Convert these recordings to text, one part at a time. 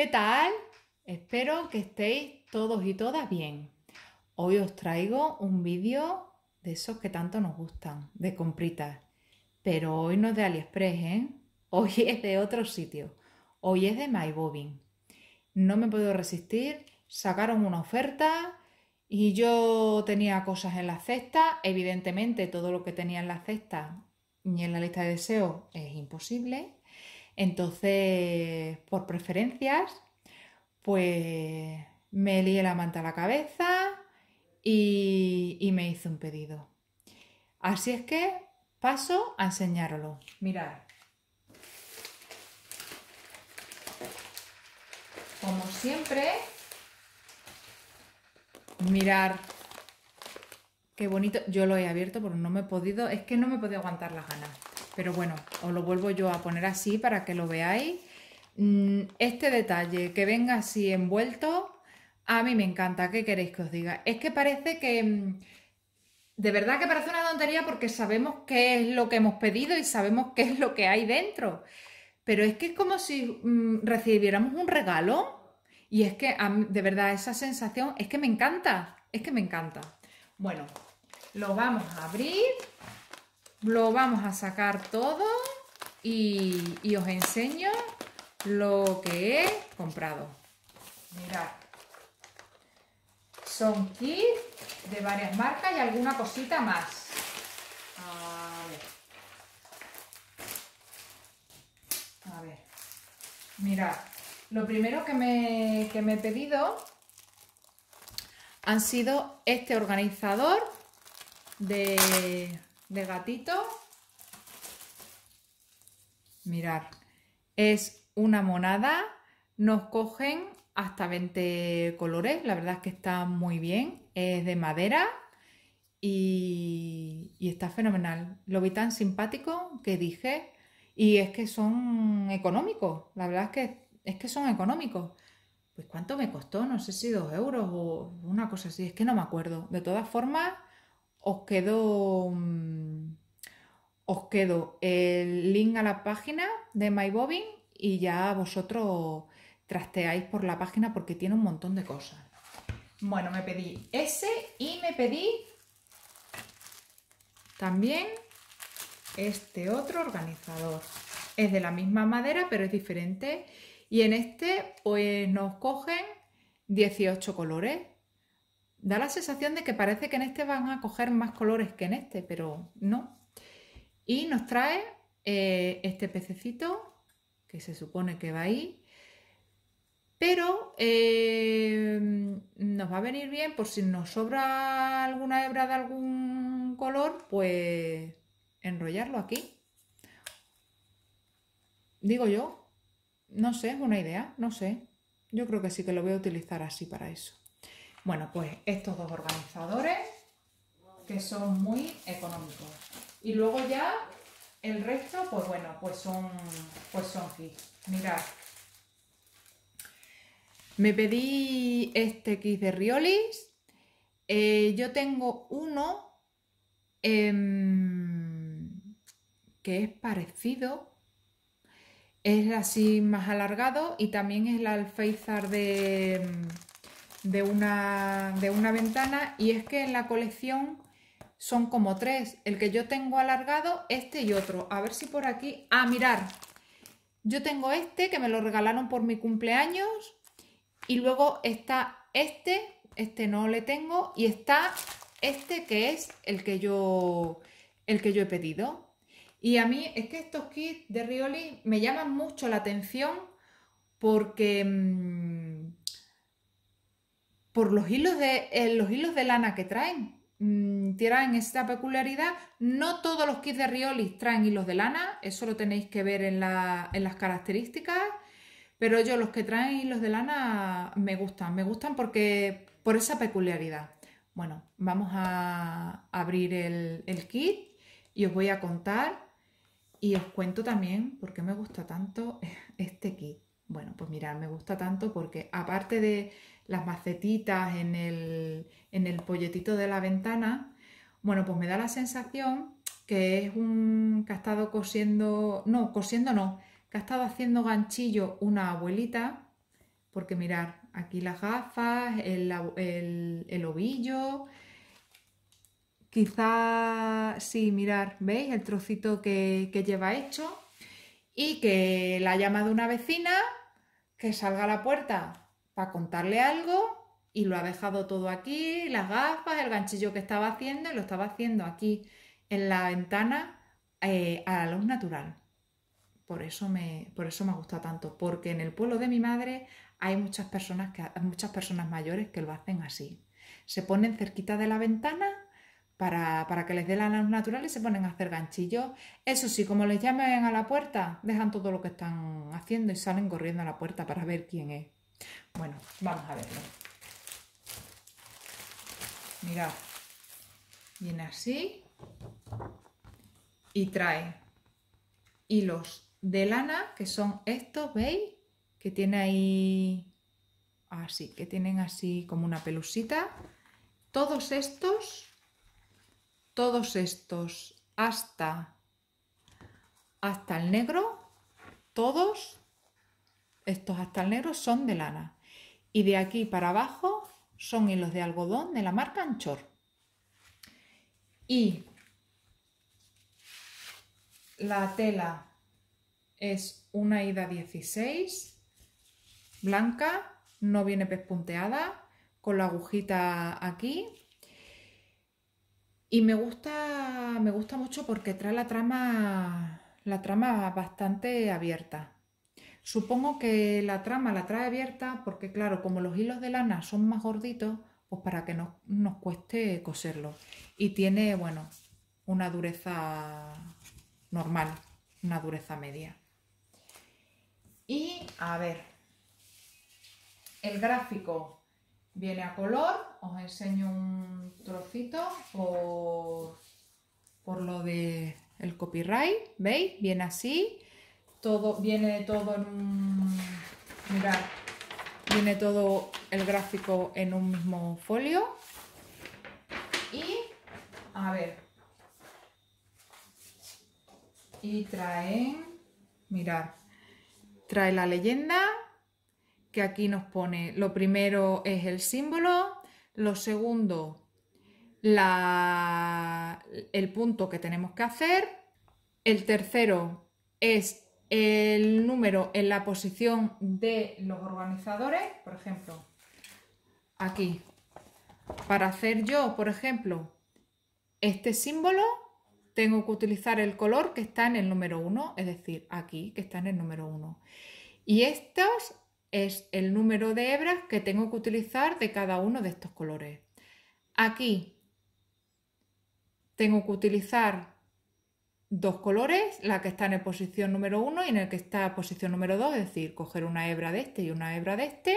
¿Qué tal? Espero que estéis todos y todas bien. Hoy os traigo un vídeo de esos que tanto nos gustan, de compritas. Pero hoy no es de AliExpress, ¿eh? Hoy es de otro sitio. Hoy es de MyBobin. No me puedo resistir. Sacaron una oferta y yo tenía cosas en la cesta. Evidentemente todo lo que tenía en la cesta ni en la lista de deseos es imposible. Entonces, por preferencias, pues me lié la manta a la cabeza y, me hice un pedido. Así es que paso a enseñarlo. Mirad. Como siempre, mirar qué bonito. Yo lo he abierto pero no me he podido, es que no me he podido aguantar las ganas. Pero bueno, os lo vuelvo yo a poner así para que lo veáis. Mm, este detalle que venga así envuelto, a mí me encanta. ¿Qué queréis que os diga? Es que parece que... Mm, de verdad que parece una tontería porque sabemos qué es lo que hemos pedido y sabemos qué es lo que hay dentro. Pero es que es como si mm, recibiéramos un regalo. Y es que de verdad esa sensación es que me encanta. Es que me encanta. Bueno, lo vamos a abrir. Lo vamos a sacar todo y, os enseño lo que he comprado. Mirad. Son kits de varias marcas y alguna cosita más. A ver. A ver. Mirad. Lo primero que me he pedido han sido este organizador de de gatito. Mirar, es una monada. Nos cogen hasta 20 colores. La verdad es que está muy bien. Es de madera y, está fenomenal. Lo vi tan simpático que dije. Y es que son económicos. La verdad es que, es que son económicos. Pues cuánto me costó, no sé si 2 euros o una cosa así, es que no me acuerdo. De todas formas, os quedo, mm, os quedo el link a la página de MyBobbing y ya vosotros trasteáis por la página porque tiene un montón de cosas. Bueno, me pedí ese y me pedí también este otro organizador. Es de la misma madera, pero es diferente. Y en este, pues nos cogen 18 colores da la sensación de que parece que en este van a coger más colores que en este, pero no. Y nos trae eh, este pececito, que se supone que va ahí, pero eh, nos va a venir bien por si nos sobra alguna hebra de algún color, pues enrollarlo aquí. Digo yo, no sé, es una idea, no sé. Yo creo que sí que lo voy a utilizar así para eso. Bueno, pues estos dos organizadores que son muy económicos. Y luego ya el resto, pues bueno, pues son, pues son kits. Mirad. Me pedí este kit de Riolis. Eh, yo tengo uno em, que es parecido. Es así más alargado y también es la alféizar de de una, de una ventana y es que en la colección son como tres. El que yo tengo alargado, este y otro. A ver si por aquí... Ah, mirar. Yo tengo este que me lo regalaron por mi cumpleaños y luego está este, este no le tengo y está este que es el que yo, el que yo he pedido. Y a mí es que estos kits de Rioli me llaman mucho la atención porque... Mm, por los hilos de, eh, los hilos de lana que traen. Mm, tienen esta peculiaridad. No todos los kits de Riolis traen hilos de lana, eso lo tenéis que ver en, las características. Pero yo los que traen hilos de lana me gustan, me gustan porque por esa peculiaridad. Bueno, vamos a abrir el, el kit y os voy a contar y os cuento también por qué me gusta tanto este kit. Bueno, pues mirad, me gusta tanto porque aparte de las macetitas en el, polletito de la ventana, bueno, pues me da la sensación que es un que ha estado cosiendo, no, cosiendo no, que ha estado haciendo ganchillo una abuelita, porque mirad, aquí las gafas, el, ovillo, quizá, sí, mirar, ¿veis el trocito que, que lleva hecho? Y que la llama de una vecina que salga a la puerta para contarle algo y lo ha dejado todo aquí, las gafas, el ganchillo que estaba haciendo, y lo estaba haciendo aquí en la ventana eh, a la luz natural. Por eso, me, por eso me gusta tanto, porque en el pueblo de mi madre hay muchas personas, que, muchas personas mayores que lo hacen así. Se ponen cerquita de la ventana para, que les dé natural naturales, se ponen a hacer ganchillos. Eso sí, como les llamen a la puerta, dejan todo lo que están haciendo y salen corriendo a la puerta para ver quién es. Bueno, vamos a verlo. Mirad, viene así y trae hilos de lana, que son estos, ¿veis? Que tiene ahí así, que tienen así como una pelusita. Todos estos todos estos hasta hasta el negro, todos estos hasta el negro son de lana. Y de aquí para abajo son hilos de algodón de la marca Anchor. Y la tela es una ida 16, blanca, no viene pespunteada, con la agujita aquí y me gusta, me gusta mucho porque trae la trama, la trama bastante abierta. Supongo que la trama la trae abierta porque, claro, como los hilos de lana son más gorditos, pues para que no nos cueste coserlo. Y tiene, bueno, una dureza normal, una dureza media. Y a ver, el gráfico Viene a color, os enseño un trocito por, por lo de el copyright, ¿veis? Viene así, todo, viene todo en un... Mirad, viene todo el gráfico en un mismo folio. Y, a ver, y traen, mirad, trae la leyenda, que aquí nos pone, lo primero es el símbolo, lo segundo, la, el punto que tenemos que hacer, el tercero es el número en la posición de los organizadores, por ejemplo, aquí, para hacer yo, por ejemplo, este símbolo, tengo que utilizar el color que está en el número 1, es decir, aquí, que está en el número 1. Y estos es el número de hebras que tengo que utilizar de cada uno de estos colores. Aquí tengo que utilizar dos colores, la que está en posición número 1 y en el que está en posición número 2, es decir, coger una hebra de este y una hebra de este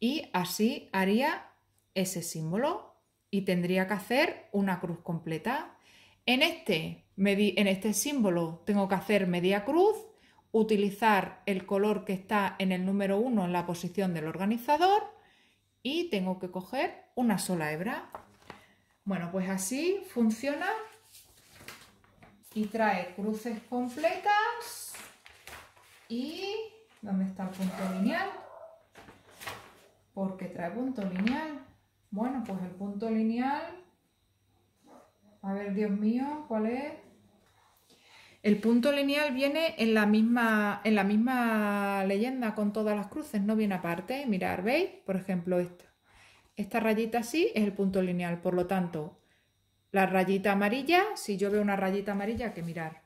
y así haría ese símbolo y tendría que hacer una cruz completa. En este, en este símbolo tengo que hacer media cruz utilizar el color que está en el número 1 en la posición del organizador y tengo que coger una sola hebra. Bueno, pues así funciona y trae cruces completas y... ¿Dónde está el punto lineal? Porque trae punto lineal. Bueno, pues el punto lineal... A ver, Dios mío, ¿cuál es? El punto lineal viene en la misma, en la misma leyenda con todas las cruces, no viene aparte. Mirar, ¿veis? Por ejemplo, esta. Esta rayita así es el punto lineal. Por lo tanto, la rayita amarilla, si yo veo una rayita amarilla, que mirar.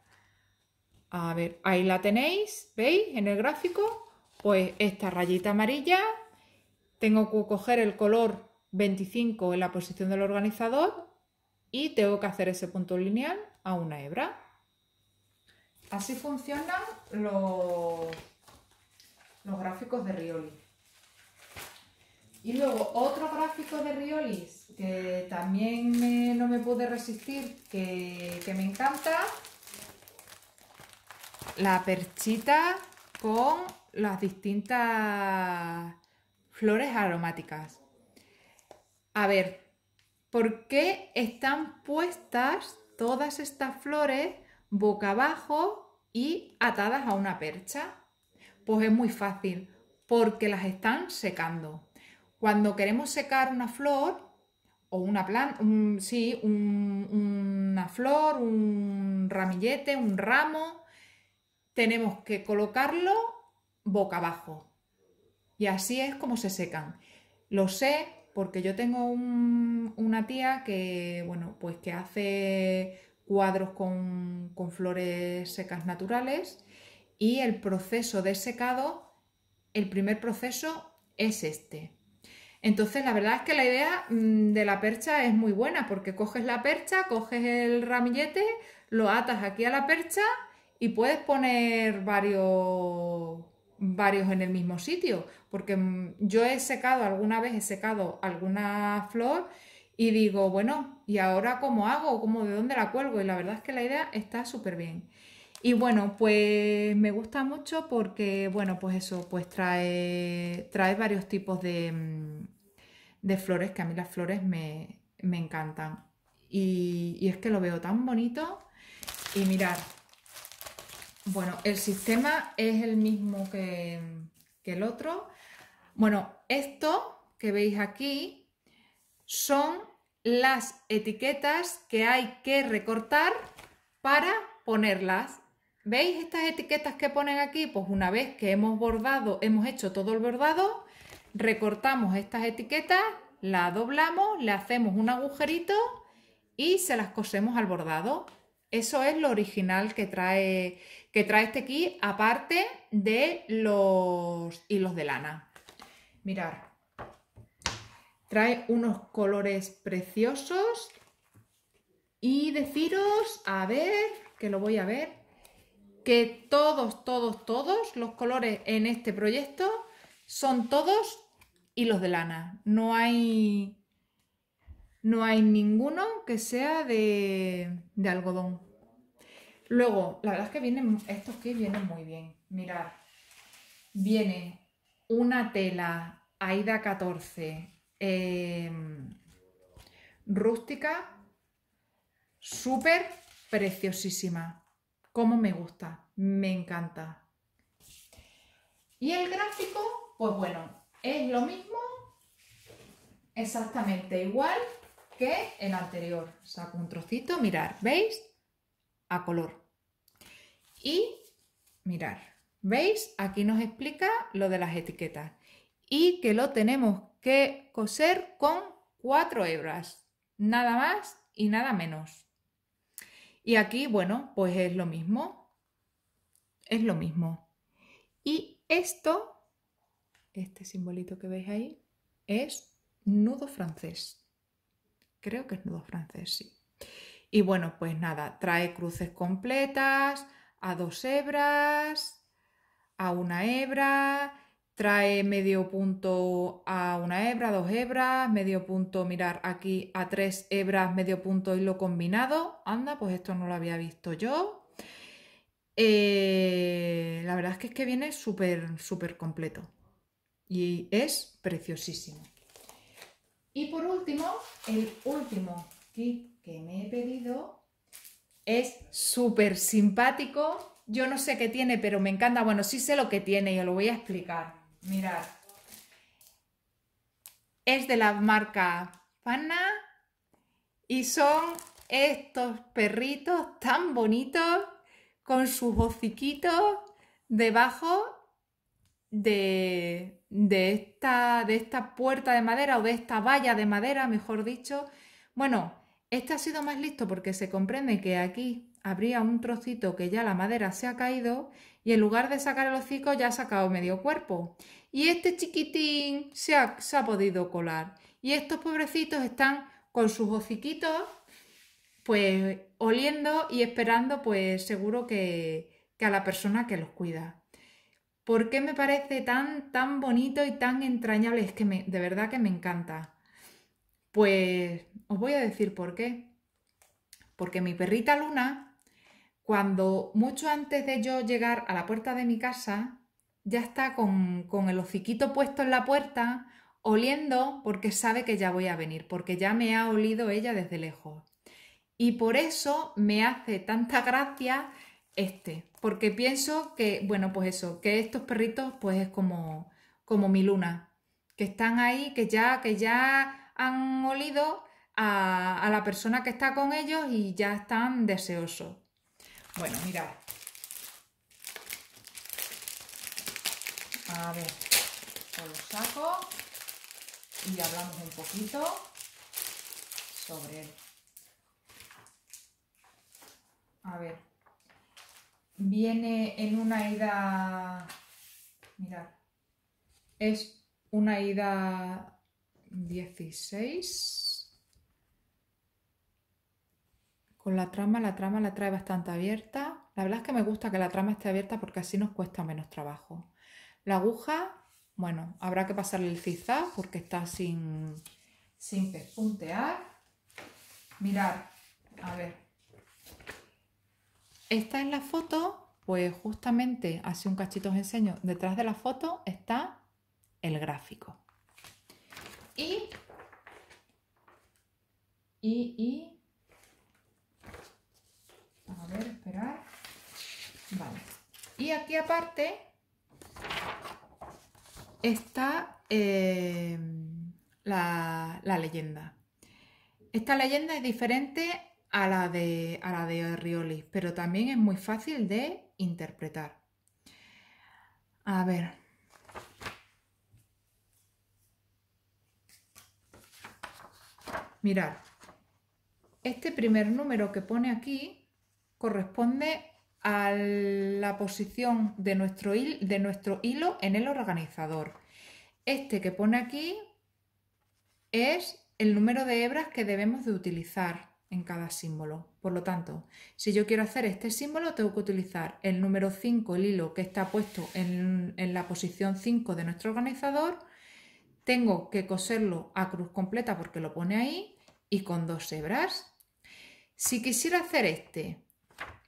A ver, ahí la tenéis, ¿veis? En el gráfico, pues esta rayita amarilla, tengo que coger el color 25 en la posición del organizador y tengo que hacer ese punto lineal a una hebra. Así funcionan los, los gráficos de Rioli. Y luego otro gráfico de Riolis que también no me pude resistir, que, que me encanta. La perchita con las distintas flores aromáticas. A ver, ¿por qué están puestas todas estas flores boca abajo y atadas a una percha? Pues es muy fácil, porque las están secando. Cuando queremos secar una flor o una planta, un, sí, una flor, un ramillete, un ramo, tenemos que colocarlo boca abajo. Y así es como se secan. Lo sé porque yo tengo una tía que, bueno, pues que hace cuadros con, flores secas naturales y el proceso de secado, el primer proceso es este. Entonces, la verdad es que la idea mm, de la percha es muy buena, porque coges la percha, coges el ramillete, lo atas aquí a la percha y puedes poner varios, varios en el mismo sitio. Porque mm, yo he secado alguna vez, he secado alguna flor y digo, bueno, ¿y ahora cómo hago? ¿Cómo, ¿De dónde la cuelgo? Y la verdad es que la idea está súper bien. Y bueno, pues me gusta mucho porque, bueno, pues eso, pues trae, trae varios tipos de, mm, de flores, que a mí las flores me, encantan. Y, es que lo veo tan bonito. Y mirad, bueno, el sistema es el mismo que, que el otro. Bueno, esto que veis aquí son las etiquetas que hay que recortar para ponerlas. ¿Veis estas etiquetas que ponen aquí? Pues una vez que hemos bordado, hemos hecho todo el bordado, recortamos estas etiquetas, la doblamos, le hacemos un agujerito y se las cosemos al bordado. Eso es lo original que trae, que trae este kit, aparte de los hilos de lana. Mirar. Trae unos colores preciosos. Y deciros, a ver, que lo voy a ver, que todos, todos, todos los colores en este proyecto son todos hilos de lana. No hay, no hay ninguno que sea de, de algodón. Luego, la verdad es que vienen, estos que vienen muy bien. Mirad, viene una tela Aida 14, Em, rústica, súper preciosísima. Como me gusta, me encanta. Y el gráfico, pues bueno, es lo mismo, exactamente igual que el anterior. Saco un trocito, mirar, ¿veis? A color. Y mirar, ¿veis? Aquí nos explica lo de las etiquetas y que lo tenemos que coser con cuatro hebras, nada más y nada menos. Y aquí, bueno, pues es lo mismo, es lo mismo. Y esto, este simbolito que veis ahí, es nudo francés. Creo que es nudo francés, sí. Y bueno, pues nada, trae cruces completas, a dos hebras, a una hebra, trae medio punto a una hebra, dos hebras, medio punto, mirar aquí a tres hebras, medio punto hilo combinado. Anda, pues esto no lo había visto yo. Eh, la verdad es que es que viene súper, súper completo. Y es preciosísimo. Y por último, el último kit que me he pedido es súper simpático. Yo no sé qué tiene, pero me encanta. Bueno, sí sé lo que tiene y os lo voy a explicar. Mirad. Es de la marca Panna y son estos perritos tan bonitos con sus hociquitos debajo de, esta, de esta puerta de madera o de esta valla de madera, mejor dicho. Bueno, este ha sido más listo porque se comprende que aquí habría un trocito que ya la madera se ha caído y en lugar de sacar el hocico ya ha sacado medio cuerpo. Y este chiquitín se ha, podido colar. Y estos pobrecitos están con sus hociquitos pues oliendo y esperando pues seguro que, a la persona que los cuida. ¿Por qué me parece tan, tan bonito y tan entrañable? Es que de verdad que me encanta. Pues os voy a decir por qué. Porque mi perrita Luna cuando mucho antes de yo llegar a la puerta de mi casa, ya está con, con, el hociquito puesto en la puerta, oliendo porque sabe que ya voy a venir, porque ya me ha olido ella desde lejos. Y por eso me hace tanta gracia este, porque pienso que, bueno, pues eso, que estos perritos pues es como, como mi luna, que están ahí, que ya, que ya han olido a, a la persona que está con ellos y ya están deseosos. Bueno, mirad. A ver, lo saco y hablamos un poquito sobre él. A ver, viene en una ida, mirad, es una ida Dieciséis con la trama, la trama la trae bastante abierta. La verdad es que me gusta que la trama esté abierta porque así nos cuesta menos trabajo. La aguja, bueno, habrá que pasarle el zigzag porque está sin, sin Mirad, a ver. Esta es la foto, pues justamente, así un cachito os enseño, detrás de la foto está el gráfico. Y, y, y, esperar. Vale. Y aquí aparte está eh, la, leyenda. Esta leyenda es diferente a la, de, a la de Rioli, pero también es muy fácil de interpretar. A ver. Mirad, este primer número que pone aquí corresponde a la posición de nuestro, hilo en el organizador. Este que pone aquí es el número de hebras que debemos de utilizar en cada símbolo. Por lo tanto, si yo quiero hacer este símbolo, tengo que utilizar el número 5, el hilo que está puesto en, en la posición 5 de nuestro organizador. Tengo que coserlo a cruz completa porque lo pone ahí y con dos hebras. Si quisiera hacer este,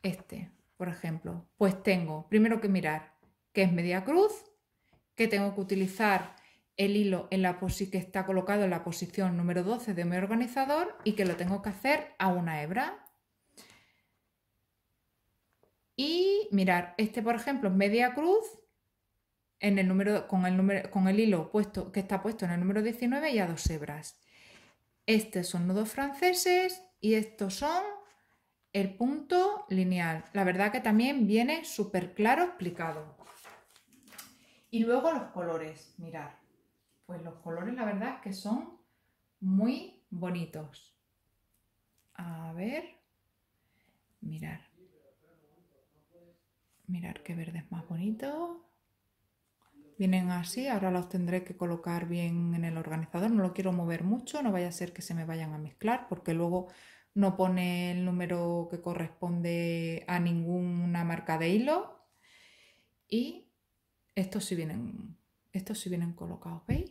este, por ejemplo, pues tengo primero que mirar que es media cruz, que tengo que utilizar el hilo en la que está colocado en la posición número 12 de mi organizador y que lo tengo que hacer a una hebra. Y mirar, este por ejemplo es media cruz en el número, con, el número, con el hilo puesto, que está puesto en el número 19 y a dos hebras. Estos son nudos franceses y estos son el punto lineal. La verdad que también viene súper claro explicado. Y luego los colores, mirar. Pues los colores la verdad que son muy bonitos. A ver, mirar. Mirar qué verde es más bonito Vienen así, ahora los tendré que colocar bien en el organizador, no lo quiero mover mucho, no vaya a ser que se me vayan a mezclar porque luego no pone el número que corresponde a ninguna marca de hilo y estos sí vienen, estos sí vienen colocados, ¿veis?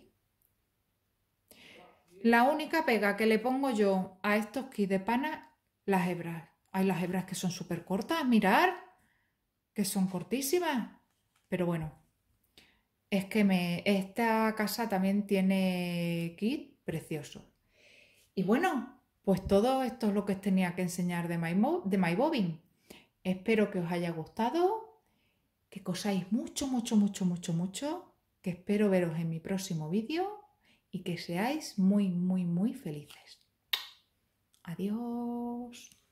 La única pega que le pongo yo a estos kits de pana, las hebras. Hay las hebras que son súper cortas, mirar, que son cortísimas. Pero bueno, es que me, esta casa también tiene kit precioso. Y bueno, pues todo esto es lo que os tenía que enseñar de, My de Espero que os haya gustado, que cosáis mucho, mucho, mucho, mucho, mucho, que espero veros en mi próximo vídeo y que seáis muy, muy, muy felices. Adiós.